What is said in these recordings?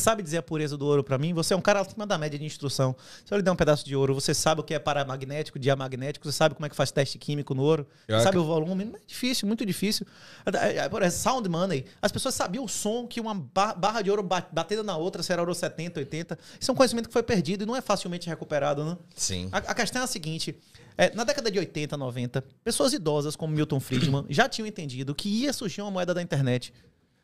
sabe dizer a pureza do ouro para mim, você é um cara acima da média de instrução. Se eu lhe der um pedaço de ouro, você sabe o que é paramagnético, diamagnético, você sabe como é que faz teste químico no ouro, eu sabe ac... o volume. É difícil, muito difícil. É, é, por exemplo, sound money. As pessoas sabiam o som que uma barra de ouro batendo na outra, se era ouro 70, 80. Isso é um conhecimento que foi perdido e não é facilmente recuperado, né? Sim. A, a questão é a seguinte. É, na década de 80, 90, pessoas idosas como Milton Friedman já tinham entendido que ia surgir uma moeda da internet.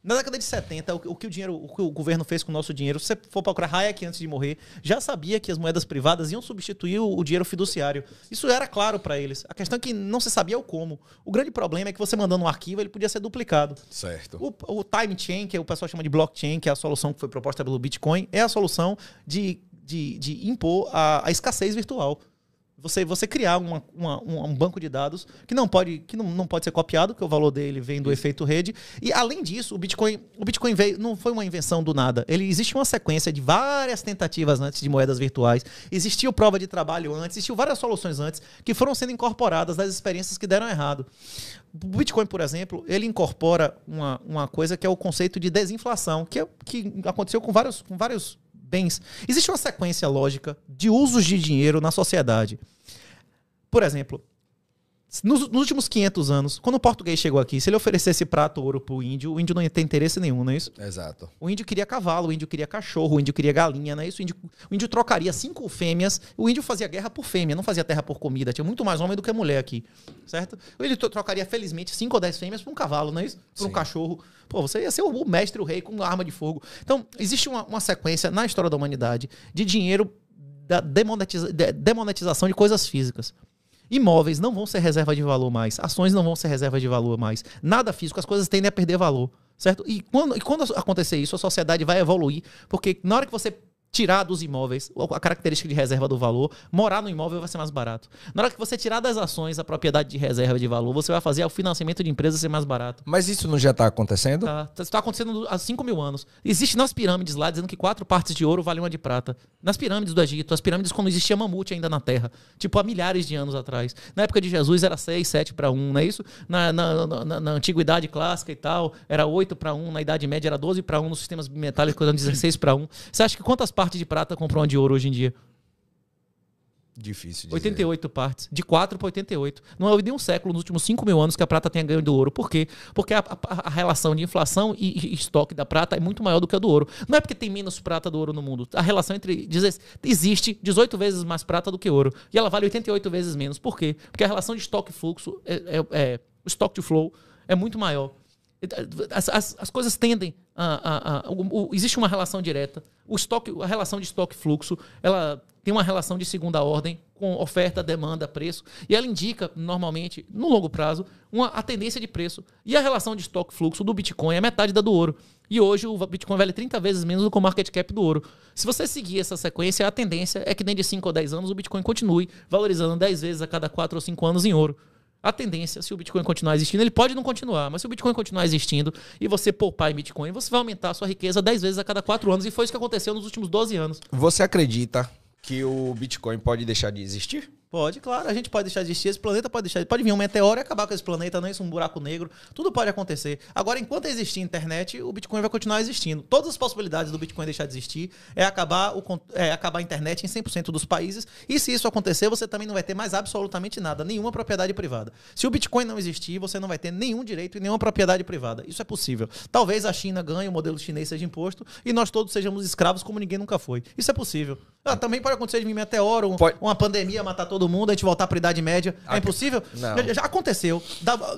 Na década de 70, o, o que o dinheiro, o que o governo fez com o nosso dinheiro, se você for procurar Hayek antes de morrer, já sabia que as moedas privadas iam substituir o, o dinheiro fiduciário. Isso era claro para eles. A questão é que não se sabia o como. O grande problema é que você mandando um arquivo, ele podia ser duplicado. Certo. O, o time chain, que o pessoal chama de blockchain, que é a solução que foi proposta pelo Bitcoin, é a solução de, de, de impor a, a escassez virtual você, você criar uma, uma, um banco de dados que não pode, que não, não pode ser copiado, porque o valor dele vem do Isso. efeito rede. E além disso, o Bitcoin, o Bitcoin veio, não foi uma invenção do nada. Ele existe uma sequência de várias tentativas antes de moedas virtuais. Existiu prova de trabalho antes, existiu várias soluções antes que foram sendo incorporadas das experiências que deram errado. O Bitcoin, por exemplo, ele incorpora uma, uma coisa que é o conceito de desinflação, que, é, que aconteceu com vários, com vários bens. Existe uma sequência lógica de usos de dinheiro na sociedade. Por exemplo, nos, nos, últimos 500 anos, quando o português chegou aqui, se ele oferecesse prato ouro pro índio, o índio não ia ter interesse nenhum, não é isso? Exato. O índio queria cavalo, o índio queria cachorro, o índio queria galinha, não é isso? O índio, o índio trocaria cinco fêmeas. O índio fazia guerra por fêmea, não fazia terra por comida. Tinha muito mais homem do que mulher aqui, certo? Ele trocaria, felizmente, cinco ou dez fêmeas por um cavalo, não é isso? Por Sim. um cachorro. Pô, você ia ser o mestre, o rei, com arma de fogo. Então, existe uma, uma sequência na história da humanidade de dinheiro da demonetiza, de, demonetização de coisas físicas. Imóveis não vão ser reserva de valor mais, ações não vão ser reserva de valor mais, nada físico, as coisas tendem a perder valor, certo? E quando, e quando acontecer isso, a sociedade vai evoluir, porque na hora que você tirar dos imóveis, a característica de reserva do valor, morar no imóvel vai ser mais barato. Na hora que você tirar das ações a propriedade de reserva de valor, você vai fazer o financiamento de empresas ser mais barato. Mas isso não já está acontecendo? Está tá, tá acontecendo há 5 mil anos. Existe nas pirâmides lá, dizendo que quatro partes de ouro valem uma de prata. Nas pirâmides do Egito, as pirâmides quando existia mamute ainda na Terra, tipo há milhares de anos atrás. Na época de Jesus era 6, 7 para 1, não é isso? Na, na, na, na, antiguidade clássica e tal, era 8 para 1, na Idade Média era 12 para 1, nos sistemas metálicos eram 16 para 1. Você acha que quantas partes parte de prata comprou uma de ouro hoje em dia? Difícil de 88 partes. De 4 para 88. Não é de um século nos últimos 5 mil anos que a prata tenha ganho do ouro. Por quê? Porque a, a, a relação de inflação e, e, estoque da prata é muito maior do que a do ouro. Não é porque tem menos prata do ouro no mundo. A relação entre. Existe 18 vezes mais prata do que ouro. E ela vale 88 vezes menos. Por quê? Porque a relação de estoque e fluxo, é, é, é o estoque to flow, é muito maior. As, as, as coisas tendem a. a, a o, o, existe uma relação direta. O estoque, a relação de estoque-fluxo, ela tem uma relação de segunda ordem com oferta, demanda, preço. E ela indica, normalmente, no longo prazo, uma, a tendência de preço. E a relação de estoque-fluxo do Bitcoin é metade da do ouro. E hoje o Bitcoin vale 30 vezes menos do que o market cap do ouro. Se você seguir essa sequência, a tendência é que dentro de 5 ou 10 anos o Bitcoin continue valorizando 10 vezes a cada 4 ou 5 anos em ouro. A tendência, se o Bitcoin continuar existindo, ele pode não continuar, mas se o Bitcoin continuar existindo e você poupar em Bitcoin, você vai aumentar a sua riqueza 10 vezes a cada 4 anos. E foi isso que aconteceu nos últimos 12 anos. Você acredita que o Bitcoin pode deixar de existir? Pode, claro. A gente pode deixar de existir, esse planeta pode deixar. Pode vir um meteoro e acabar com esse planeta, não é isso? Um buraco negro. Tudo pode acontecer. Agora, enquanto existir internet, o Bitcoin vai continuar existindo. Todas as possibilidades do Bitcoin deixar de existir é acabar, o, é acabar a internet em 100% dos países. E se isso acontecer, você também não vai ter mais absolutamente nada, nenhuma propriedade privada. Se o Bitcoin não existir, você não vai ter nenhum direito e nenhuma propriedade privada. Isso é possível. Talvez a China ganhe, o modelo chinês seja imposto e nós todos sejamos escravos como ninguém nunca foi. Isso é possível. Ah, também pode acontecer de mim meteoro, um, uma pandemia matar todos todo mundo, a gente voltar para a Idade Média. É impossível? Não. Já aconteceu.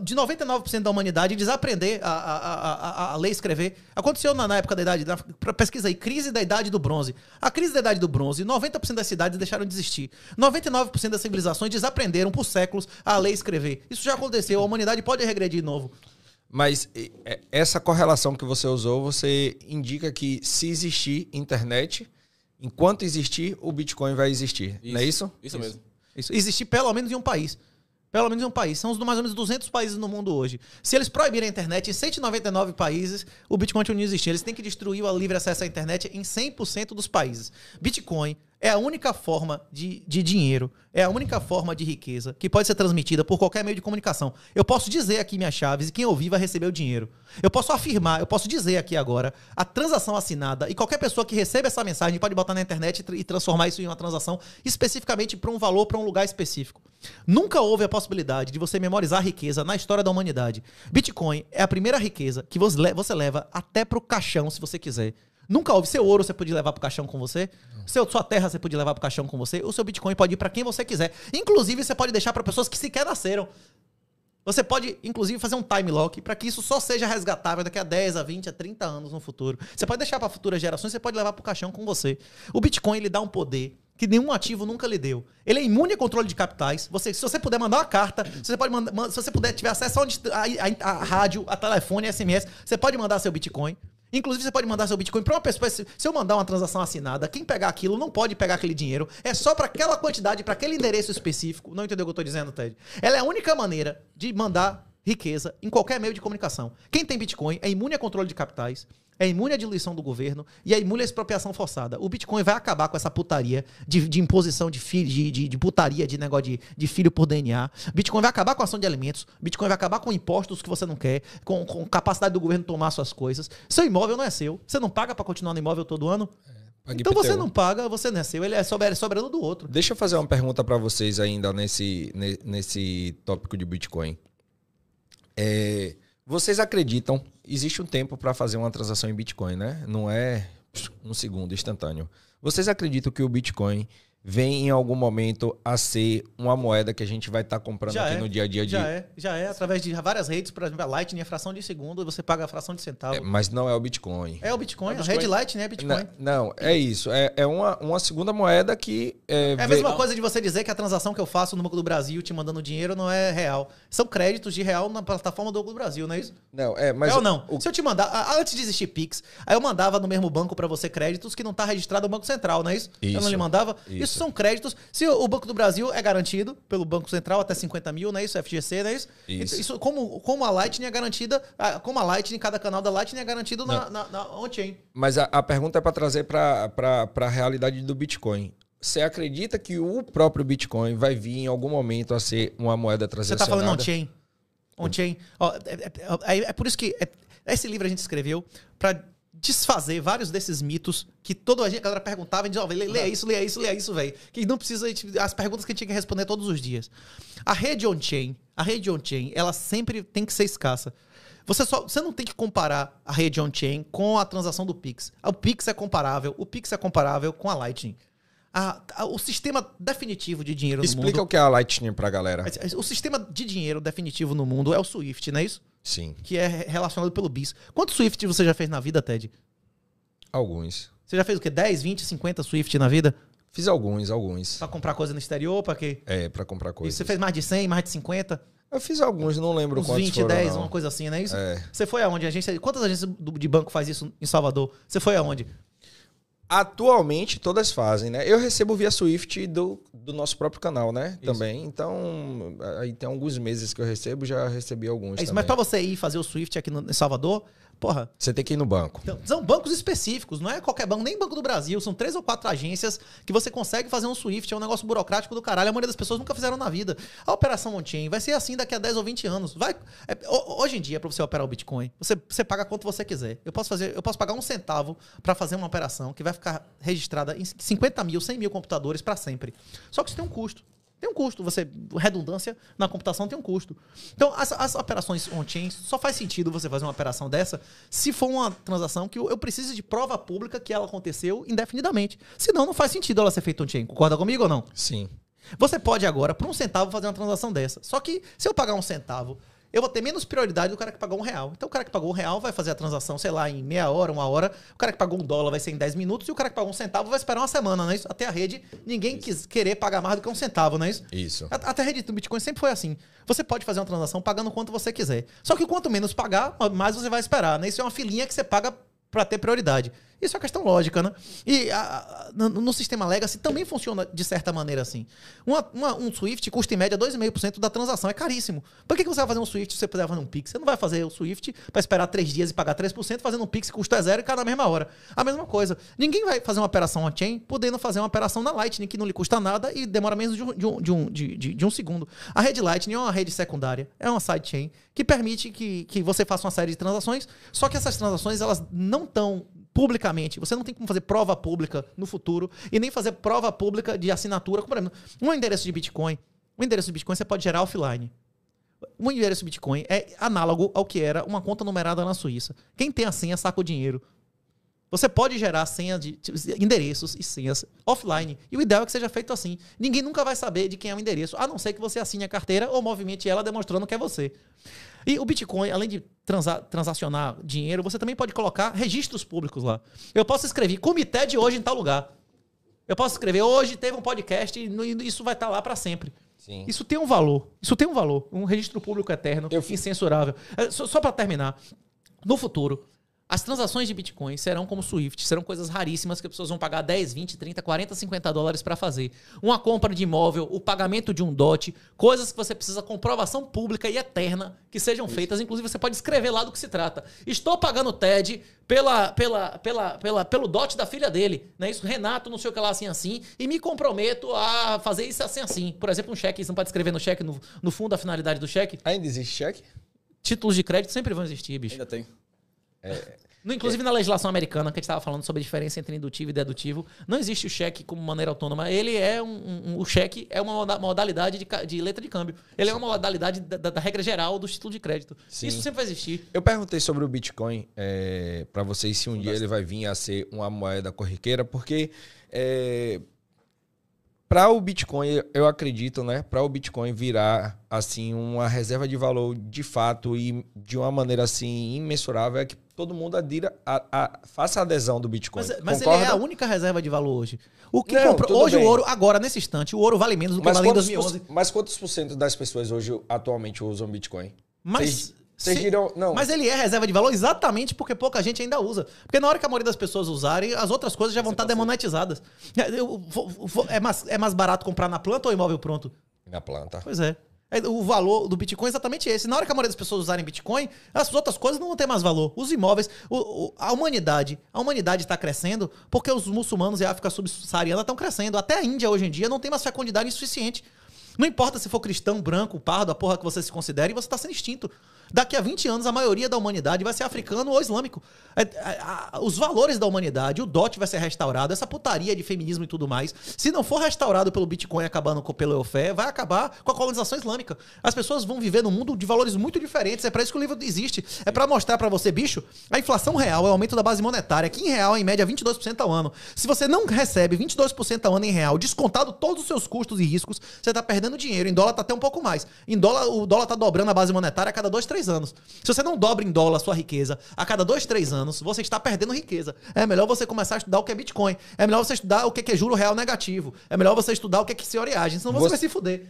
De 99% da humanidade desaprender a, a, a, a, ler e escrever. Aconteceu na, época da Idade. pesquisa aí, crise da Idade do Bronze. A crise da Idade do Bronze, 90% das cidades deixaram de existir. 99% das civilizações desaprenderam por séculos a ler e escrever. Isso já aconteceu. A humanidade pode regredir de novo. Mas é, essa correlação que você usou, você indica que se existir internet, enquanto existir, o Bitcoin vai existir. Isso. Não é isso? Isso, isso. mesmo. Isso. Existir pelo menos em um país. Pelo menos em um país. São os mais ou menos 200 países no mundo hoje. Se eles proibirem a internet em 199 países, o Bitcoin não existe. Eles têm que destruir o livre acesso à internet em 100% dos países. Bitcoin, é a única forma de, de dinheiro, é a única forma de riqueza que pode ser transmitida por qualquer meio de comunicação. Eu posso dizer aqui minhas chaves e quem ouvir vai receber o dinheiro. Eu posso afirmar, eu posso dizer aqui agora, a transação assinada e qualquer pessoa que receba essa mensagem pode botar na internet e transformar isso em uma transação especificamente para um valor, para um lugar específico. Nunca houve a possibilidade de você memorizar riqueza na história da humanidade. Bitcoin é a primeira riqueza que você leva até para o caixão se você quiser. Nunca houve. Seu ouro você podia levar pro caixão com você. Seu, sua terra você podia levar pro caixão com você. O seu Bitcoin pode ir para quem você quiser. Inclusive, você pode deixar para pessoas que sequer nasceram. Você pode, inclusive, fazer um time lock para que isso só seja resgatável daqui a 10, a 20, a 30 anos no futuro. Você pode deixar para futuras gerações, você pode levar para o caixão com você. O Bitcoin ele dá um poder que nenhum ativo nunca lhe deu. Ele é imune a controle de capitais. Você, se você puder mandar uma carta, se você, pode mandar, se você puder tiver acesso a, a, a, a rádio, a telefone, a SMS, você pode mandar seu Bitcoin. Inclusive, você pode mandar seu Bitcoin para uma pessoa. Se eu mandar uma transação assinada, quem pegar aquilo não pode pegar aquele dinheiro. É só para aquela quantidade, para aquele endereço específico. Não entendeu o que eu estou dizendo, Ted? Ela é a única maneira de mandar riqueza em qualquer meio de comunicação. Quem tem Bitcoin é imune a controle de capitais, é imune à diluição do governo e é imune à expropriação forçada. O Bitcoin vai acabar com essa putaria de, de imposição de, filho, de, de, de, putaria, de negócio de, de filho por DNA. Bitcoin vai acabar com a ação de alimentos. Bitcoin vai acabar com impostos que você não quer, com, com capacidade do governo tomar suas coisas. Seu imóvel não é seu. Você não paga para continuar no imóvel todo ano? É, então você não paga, você não é seu, ele é soberano é do outro. Deixa eu fazer uma pergunta para vocês ainda nesse, nesse tópico de Bitcoin. É, vocês acreditam, existe um tempo para fazer uma transação em Bitcoin, né? Não é um segundo instantâneo. Vocês acreditam que o Bitcoin vem em algum momento a ser uma moeda que a gente vai estar tá comprando já aqui é, no dia a dia. Já de... é, já é, através de várias redes, por exemplo, a Lightning é fração de segundo, você paga a fração de centavo. É, mas não é o Bitcoin. É o Bitcoin, é o a Red Lightning é Bitcoin. Não, não é isso, é, é uma, uma segunda moeda que... É, é a mesma vê... coisa de você dizer que a transação que eu faço no Banco do Brasil te mandando dinheiro não é real. São créditos de real na plataforma do Banco do Brasil, não é isso? Não, é, mas... Real, é não? O... Se eu te mandar, antes de existir Pix, aí eu mandava no mesmo banco para você créditos que não tá registrado no Banco Central, não é isso? isso eu não lhe mandava? Isso, isso são créditos. Se o Banco do Brasil é garantido pelo Banco Central até 50 mil, não né? é isso? FGC, não é isso? Isso. Então, isso como, como a Lightning é garantida, como a Lightning, cada canal da Lightning é garantido na, na, na on-chain. Mas a, a pergunta é para trazer para a realidade do Bitcoin. Você acredita que o próprio Bitcoin vai vir em algum momento a ser uma moeda tá transacionada? Você está falando on-chain? On-chain. Hum. É, é, é, é, por isso que é, esse livro a gente escreveu para desfazer vários desses mitos que toda a, gente, a galera perguntava e dizia, oh, leia isso, leia isso, leia isso, velho. Que não precisa gente, as perguntas que a gente tinha que responder todos os dias. A rede on-chain, a rede on-chain, ela sempre tem que ser escassa. Você, só, você não tem que comparar a rede on-chain com a transação do Pix. O Pix é comparável, o Pix é comparável com a Lightning. A, a, o sistema definitivo de dinheiro Explica no mundo... Explica o que é a Lightning pra galera. É, o sistema de dinheiro definitivo no mundo é o Swift, não é isso? Sim. Que é relacionado pelo bis. Quantos Swift você já fez na vida, Ted? Alguns. Você já fez o quê? 10, 20, 50 Swift na vida? Fiz alguns, alguns. Pra comprar coisa no exterior, pra quê? É, pra comprar coisa. você fez mais de 100, mais de 50? Eu fiz alguns, não lembro Uns quantos 20, foram, 10, não. uma coisa assim, não é isso? É. Você foi aonde? agência, quantas agências de banco faz isso em Salvador? Você foi aonde? Atualmente todas fazem, né? Eu recebo via Swift do, do nosso próprio canal, né? Isso. Também. Então, aí tem alguns meses que eu recebo, já recebi alguns. É isso, mas para você ir fazer o Swift aqui no, em Salvador, porra. Você tem que ir no banco. Então, são bancos específicos, não é qualquer banco, nem Banco do Brasil. São três ou quatro agências que você consegue fazer um Swift. É um negócio burocrático do caralho. A maioria das pessoas nunca fizeram na vida. A operação on-chain vai ser assim daqui a 10 ou 20 anos. Vai, é, hoje em dia, para você operar o Bitcoin, você, você paga quanto você quiser. Eu posso, fazer, eu posso pagar um centavo para fazer uma operação que vai ficar registrada em 50 mil, 100 mil computadores para sempre. Só que isso tem um custo. Tem um custo. Você redundância na computação tem um custo. Então as, as operações on-chain só faz sentido você fazer uma operação dessa se for uma transação que eu, eu preciso de prova pública que ela aconteceu indefinidamente. Senão não faz sentido ela ser feita on-chain. Concorda comigo ou não? Sim. Você pode agora, por um centavo, fazer uma transação dessa. Só que se eu pagar um centavo eu vou ter menos prioridade do cara que pagou um real. Então o cara que pagou um real vai fazer a transação, sei lá, em meia hora, uma hora. O cara que pagou um dólar vai ser em 10 minutos e o cara que pagou um centavo vai esperar uma semana, não é isso? Até a rede, ninguém isso. quis querer pagar mais do que um centavo, não é isso? Isso. Até a rede do Bitcoin sempre foi assim. Você pode fazer uma transação pagando quanto você quiser. Só que quanto menos pagar, mais você vai esperar, né? Isso é uma filinha que você paga para ter prioridade. Isso é uma questão lógica, né? E a, a, no, no, sistema legacy também funciona de certa maneira assim. Uma, uma, um Swift custa em média 2,5% da transação, é caríssimo. Por que, que você vai fazer um Swift se você puder fazer um Pix? Você não vai fazer o Swift para esperar 3 dias e pagar 3%, fazendo um Pix que custa zero e cada mesma hora. A mesma coisa. Ninguém vai fazer uma operação on-chain podendo fazer uma operação na Lightning, que não lhe custa nada e demora menos de um, de um, de um, de, de um segundo. A rede Lightning é uma rede secundária, é uma sidechain que permite que, que você faça uma série de transações, só que essas transações elas não não estão publicamente, você não tem como fazer prova pública no futuro e nem fazer prova pública de assinatura, como por exemplo, um endereço de Bitcoin. Um endereço de Bitcoin você pode gerar offline. Um endereço de Bitcoin é análogo ao que era uma conta numerada na Suíça. Quem tem a senha saca o dinheiro. Você pode gerar senhas de tipo, endereços e senhas offline. E o ideal é que seja feito assim. Ninguém nunca vai saber de quem é o endereço, a não ser que você assine a carteira ou movimente ela demonstrando que é você. E o Bitcoin, além de transa transacionar dinheiro, você também pode colocar registros públicos lá. Eu posso escrever comitê de hoje em tal lugar. Eu posso escrever hoje teve um podcast e isso vai estar tá lá para sempre. Sim. Isso tem um valor. Isso tem um valor. Um registro público eterno, Eu... incensurável. É, só, só para terminar, no futuro, as transações de Bitcoin serão como Swift, serão coisas raríssimas que as pessoas vão pagar 10, 20, 30, 40, 50 dólares para fazer. Uma compra de imóvel, o pagamento de um dote, coisas que você precisa comprovação pública e eterna que sejam Isso. feitas. Inclusive, você pode escrever lá do que se trata. Estou pagando o TED pela, pela, pela, pela, pelo dote da filha dele, né? Isso, Renato, não sei o que lá, assim, assim, e me comprometo a fazer isso assim, assim. Por exemplo, um cheque, você não pode escrever no cheque, no, no fundo, a finalidade do cheque. Ainda existe cheque? Títulos de crédito sempre vão existir, bicho. Ainda tem. É, no, inclusive, é. na legislação americana, que a gente estava falando sobre a diferença entre indutivo e dedutivo, não existe o cheque como maneira autônoma. Ele é um. um o cheque é uma modalidade de, de, letra de câmbio. Ele é uma modalidade da, da, regra geral do título de crédito. Sim. Isso sempre vai existir. Eu perguntei sobre o Bitcoin é, para vocês se um não dia ele vai vir a ser uma moeda corriqueira, porque. É, para o Bitcoin, eu acredito, né? Para o Bitcoin virar assim uma reserva de valor de fato e de uma maneira assim imensurável é que todo mundo adira a, a, faça a adesão do Bitcoin. Mas, é, mas ele é a única reserva de valor hoje. O que Não, comprou, hoje bem. o ouro agora nesse instante, o ouro vale menos do que mas valia em 2011. Mas quantos por cento das pessoas hoje atualmente usam Bitcoin? Mas não. Mas ele é reserva de valor exatamente porque pouca gente ainda usa. Porque na hora que a maioria das pessoas usarem, as outras coisas já vão estar demonetizadas. É, eu, é, mais, é mais barato comprar na planta ou imóvel pronto? Na planta. Pois é. é. O valor do Bitcoin é exatamente esse. Na hora que a maioria das pessoas usarem Bitcoin, as outras coisas não vão ter mais valor. Os imóveis, o, o, a humanidade. A humanidade está crescendo porque os muçulmanos e a África subsaariana estão crescendo. Até a Índia hoje em dia não tem mais fecundidade suficiente. Não importa se for cristão, branco, pardo, a porra que você se considere, você está sendo extinto. Daqui a 20 anos, a maioria da humanidade vai ser africano ou islâmico. É, é, os valores da humanidade, o dote vai ser restaurado, essa putaria de feminismo e tudo mais. Se não for restaurado pelo Bitcoin acabando com pelo Eufé, vai acabar com a colonização islâmica. As pessoas vão viver num mundo de valores muito diferentes. É para isso que o livro existe. É para mostrar para você, bicho, a inflação real é o aumento da base monetária, que em real é em média 22% ao ano. Se você não recebe 22% ao ano em real, descontado todos os seus custos e riscos, você tá perdendo dinheiro. Em dólar tá até um pouco mais. Em dólar, o dólar tá dobrando a base monetária a cada dois, três três anos. Se você não dobra em dólar a sua riqueza a cada dois, três anos, você está perdendo riqueza. É melhor você começar a estudar o que é Bitcoin. É melhor você estudar o que é, é juro real negativo. É melhor você estudar o que é senhoriagem, senão você, você vai se fuder.